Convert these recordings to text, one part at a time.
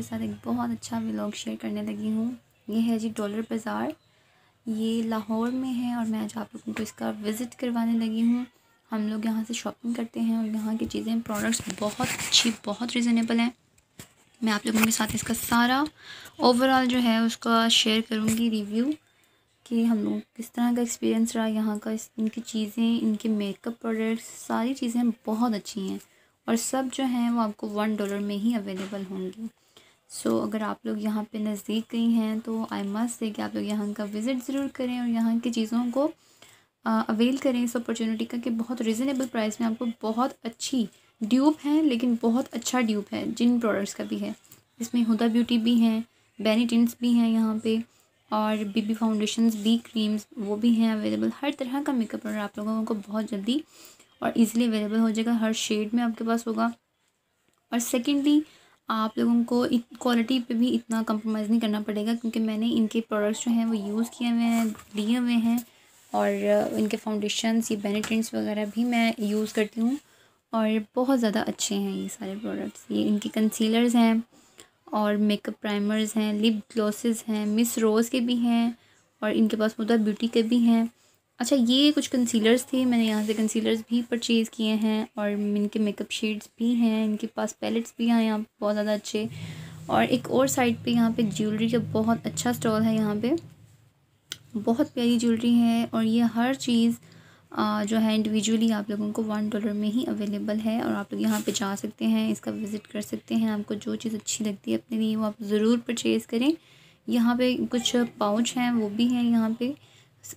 के साथ एक बहुत अच्छा व्लॉग शेयर करने लगी हूँ ये है जी डॉलर बाज़ार ये लाहौर में है और मैं आज आप लोगों को इसका विज़िट करवाने लगी हूँ हम लोग यहाँ से शॉपिंग करते हैं और यहाँ की चीज़ें प्रोडक्ट्स बहुत अच्छी बहुत रिजनेबल हैं मैं आप लोगों के साथ इसका सारा ओवरऑल जो है उसका शेयर करूँगी रिव्यू कि हम लोग किस तरह का एक्सपीरियंस रहा यहाँ का इनकी चीज़ें इनके मेकअप प्रोडक्ट्स सारी चीज़ें बहुत अच्छी हैं और सब जो हैं वो आपको वन डॉलर में ही अवेलेबल होंगी सो so, अगर आप लोग यहाँ पे नज़दीक गई हैं तो आई मस्ट से कि आप लोग यहाँ का विज़िट ज़रूर करें और यहाँ की चीज़ों को अवेल करें इस अपॉर्चुनिटी का कि बहुत रिजनेबल प्राइस में आपको बहुत अच्छी ड्यूब है लेकिन बहुत अच्छा ड्यूब है जिन प्रोडक्ट्स का भी है इसमें हुदा ब्यूटी भी हैं बेनीटिनस भी हैं यहाँ पर और बीबी फाउंडेशन बी क्रीम्स वो भी हैं अवेलेबल हर तरह का मेकअप प्रोडक्ट आप लोगों को बहुत जल्दी और ईज़िली अवेलेबल हो जाएगा हर शेड में आपके पास होगा और सेकेंडली आप लोगों को क्वालिटी पे भी इतना कंप्रोमाइज़ नहीं करना पड़ेगा क्योंकि मैंने इनके प्रोडक्ट्स जो हैं वो यूज़ किए हुए हैं लिए हुए हैं और इनके फाउंडेशंस ये बेनिटेंट्स वगैरह भी मैं यूज़ करती हूँ और बहुत ज़्यादा अच्छे हैं ये सारे प्रोडक्ट्स ये इनके कंसीलर्स हैं और मेकअप प्राइमर्स हैं लिप ग्लॉसेस हैं मिस रोज़ के भी हैं और इनके पास मुदा ब्यूटी के भी हैं अच्छा ये कुछ कंसीलर्स थे मैंने यहाँ से कंसीलर्स भी परचेज़ किए हैं और इनके मेकअप शेड्स भी हैं इनके पास पैलेट्स भी हैं यहाँ बहुत ज़्यादा अच्छे और एक और साइड पे यहाँ पे ज्वेलरी का बहुत अच्छा स्टॉल है यहाँ पे बहुत प्यारी ज्वेलरी है और ये हर चीज़ जो है इंडिविजुअली आप लोगों को वन डॉलर में ही अवेलेबल है और आप लोग यहाँ पर जा सकते हैं इसका विज़िट कर सकते हैं आपको जो चीज़ अच्छी लगती है अपने लिए वो आप ज़रूर परचेज़ करें यहाँ पर कुछ पाउच हैं वो भी हैं यहाँ पर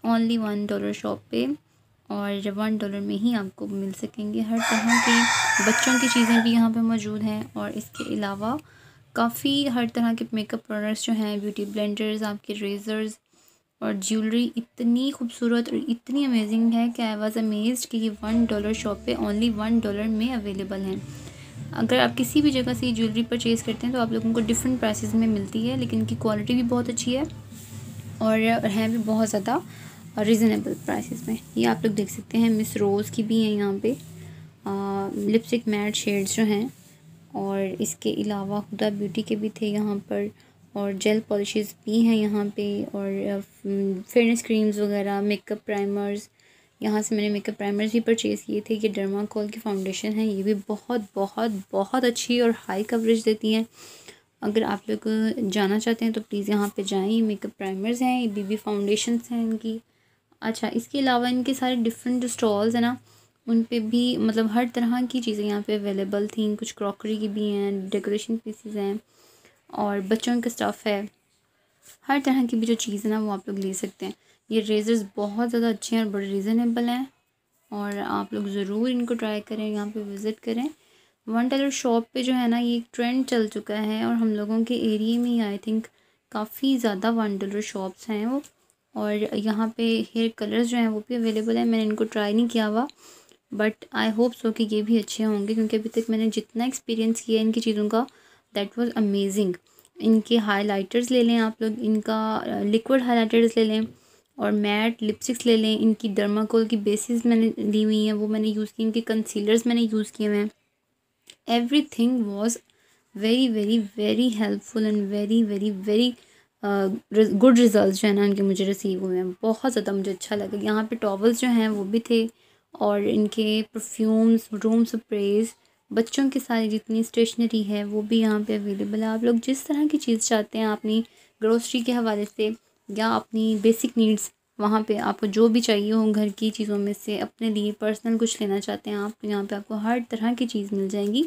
ओनली वन डॉलर शॉप पे और वन डॉलर में ही आपको मिल सकेंगे हर तरह के बच्चों की चीज़ें भी यहाँ पे मौजूद हैं और इसके अलावा काफ़ी हर तरह के मेकअप प्रोडक्ट्स जो हैं ब्यूटी ब्लेंडर्स आपके रेजर्स और ज्वेलरी इतनी खूबसूरत और इतनी अमेजिंग है कि आई वॉज़ अमेज कि ये वन डॉलर शॉप पे ओनली वन डॉलर में अवेलेबल हैं अगर आप किसी भी जगह से ये ज्वेलरी परचेज़ करते हैं तो आप लोगों को डिफरेंट प्राइसेस में मिलती है लेकिन इनकी क्वालिटी भी बहुत अच्छी है और हैं भी बहुत ज़्यादा रिजनेबल प्राइसेस में ये आप लोग देख सकते हैं मिस रोज़ की भी हैं यहाँ पे लिपस्टिक मैट शेड्स जो हैं और इसके अलावा हुदा ब्यूटी के भी थे यहाँ पर और जेल पॉलिशेस भी हैं यहाँ पे और फेयरनेस क्रीम्स वगैरह मेकअप प्राइमर्स यहाँ से मैंने मेकअप प्राइमर्स भी परचेज़ किए थे ये डर्माकोल की फाउंडेशन है ये भी बहुत बहुत बहुत अच्छी और हाई कवरेज देती हैं अगर आप लोग जाना चाहते हैं तो प्लीज़ यहाँ पे जाएं मेकअप प्राइमर्स हैं ये बीबी फाउंडेशन हैं इनकी अच्छा इसके अलावा इनके सारे डिफरेंट जो स्टॉल्स हैं ना उन पे भी मतलब हर तरह की चीज़ें यहाँ पे अवेलेबल थी कुछ क्रॉकरी की भी हैं डेकोरेशन पीसीज हैं और बच्चों का स्टफ़ है हर तरह की भी जो चीज़ है ना वो आप लोग ले सकते हैं ये रेजर्स बहुत ज़्यादा अच्छे हैं और बड़े रिजनेबल हैं और आप लोग ज़रूर इनको ट्राई करें यहाँ पे विज़िट करें वन टेलर शॉप पे जो है ना ये एक ट्रेंड चल चुका है और हम लोगों के एरिए में आई थिंक काफ़ी ज़्यादा वन टेलर शॉप्स हैं वो और यहाँ पे हेयर कलर्स जो हैं वो भी अवेलेबल है मैंने इनको ट्राई नहीं किया हुआ बट आई होप सो कि ये भी अच्छे होंगे क्योंकि अभी तक मैंने जितना एक्सपीरियंस किया इनकी चीज़ों का दैट वॉज़ अमेजिंग इनके हाइलाइटर्स ले लें आप लोग इनका लिक्विड हाइलाइटर्स ले लें और मैट लिपस्टिक्स ले लें इनकी डर्माकोल की बेसिस मैंने ली हुई हैं वो मैंने यूज़ की इनके कंसीलर्स मैंने यूज़ किए हुए हैं everything was very very very helpful and very very very good uh, result जो है ना इनके मुझे रिसीव हुए हैं बहुत ज़्यादा मुझे अच्छा लगा यहाँ पे टॉवल्स जो हैं वो भी थे और इनके परफ्यूम्स रूम स्प्रेज बच्चों के सारी जितनी स्टेशनरी है वो भी यहाँ पे अवेलेबल है आप लोग जिस तरह की चीज़ चाहते हैं अपनी ग्रोसरी के हवाले से या अपनी बेसिक नीड्स वहाँ पे आपको जो भी चाहिए हो घर की चीज़ों में से अपने लिए पर्सनल कुछ लेना चाहते हैं आप तो यहाँ पे आपको हर तरह की चीज़ मिल जाएगी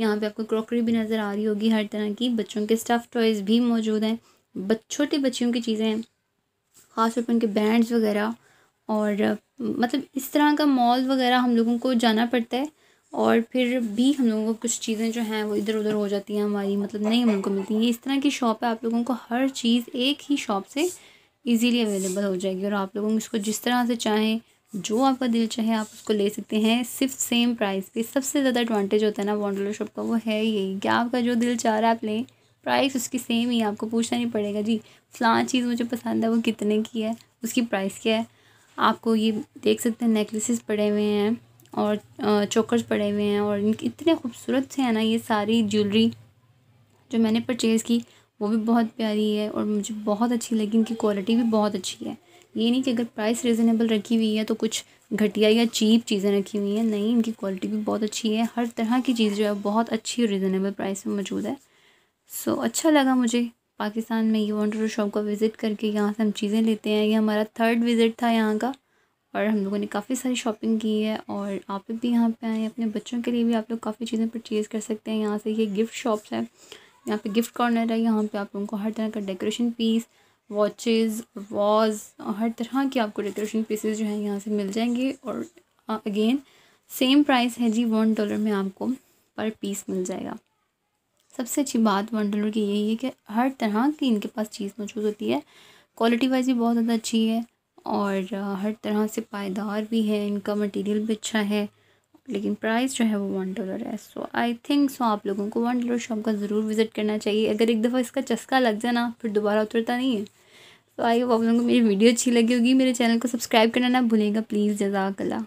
यहाँ पे आपको क्रॉकरी भी नज़र आ रही होगी हर तरह की बच्चों के स्टफ़ टॉयज़ भी मौजूद हैं छोटे बच्चियों की चीज़ें ख़ासतौर पर उनके बैंड्स वगैरह और मतलब इस तरह का मॉल वगैरह हम लोगों को जाना पड़ता है और फिर भी हम लोगों को कुछ चीज़ें जो हैं वो इधर उधर हो जाती हैं हमारी मतलब नहीं हम लोग को मिलती हैं इस तरह की शॉप है आप लोगों को हर चीज़ एक ही शॉप से इजीली अवेलेबल हो जाएगी और आप लोगों को इसको जिस तरह से चाहें जो आपका दिल चाहे आप उसको ले सकते हैं सिर्फ सेम प्राइस पे सबसे ज़्यादा एडवांटेज होता है ना वॉन्डलो शॉप का वो है यही कि आपका जो दिल चाह रहा है आप लें प्राइस उसकी सेम ही आपको पूछना नहीं पड़ेगा जी फ़लाँ चीज़ मुझे पसंद है वो कितने की है उसकी प्राइस क्या है आपको ये देख सकते हैं नेकलेसेस पड़े हुए हैं और चोकर्स पड़े हुए हैं और इनके इतने खूबसूरत से हैं ना ये सारी ज्वेलरी जो मैंने परचेज़ की वो भी बहुत प्यारी है और मुझे बहुत अच्छी लगी उनकी क्वालिटी भी बहुत अच्छी है ये नहीं कि अगर प्राइस रिजनेबल रखी हुई है तो कुछ घटिया या चीप चीज़ें रखी हुई हैं नहीं इनकी क्वालिटी भी बहुत अच्छी है हर तरह की चीज़ जो है बहुत अच्छी और रिजनेबल प्राइस में मौजूद है सो so, अच्छा लगा मुझे पाकिस्तान में ये वॉन्टर शॉप का विज़िट करके यहाँ से हम चीज़ें लेते हैं ये हमारा थर्ड विज़िट था यहाँ का और हम लोगों ने काफ़ी सारी शॉपिंग की है और आप भी यहाँ पे आएँ अपने बच्चों के लिए भी आप लोग काफ़ी चीज़ें परचेज़ कर सकते हैं यहाँ से ये गिफ्ट शॉप्स हैं यहाँ पे गिफ्ट कॉर्नर है यहाँ पे आप लोगों को हर तरह का डेकोरेशन पीस वॉचेस वॉज हर तरह के आपको डेकोरेशन पीसेस जो हैं यहाँ से मिल जाएंगे और अगेन सेम प्राइस है जी वन डॉलर में आपको पर पीस मिल जाएगा सबसे अच्छी बात वन डॉलर की यही है कि हर तरह की इनके पास चीज़ मौजूद होती है क्वालिटी वाइज भी बहुत ज़्यादा अच्छी है और हर तरह से पायदार भी है इनका मटेरियल भी अच्छा है लेकिन प्राइस जो है वो वन डॉलर है सो आई थिंक सो आप लोगों को वन डॉलर शॉप का ज़रूर विज़िट करना चाहिए अगर एक दफ़ा इसका चस्का लग जाए ना फिर दोबारा उतरता नहीं है तो आई होप आप लोगों को मेरी वीडियो अच्छी लगी होगी मेरे चैनल को सब्सक्राइब करना ना भूलेगा प्लीज़ जजाकला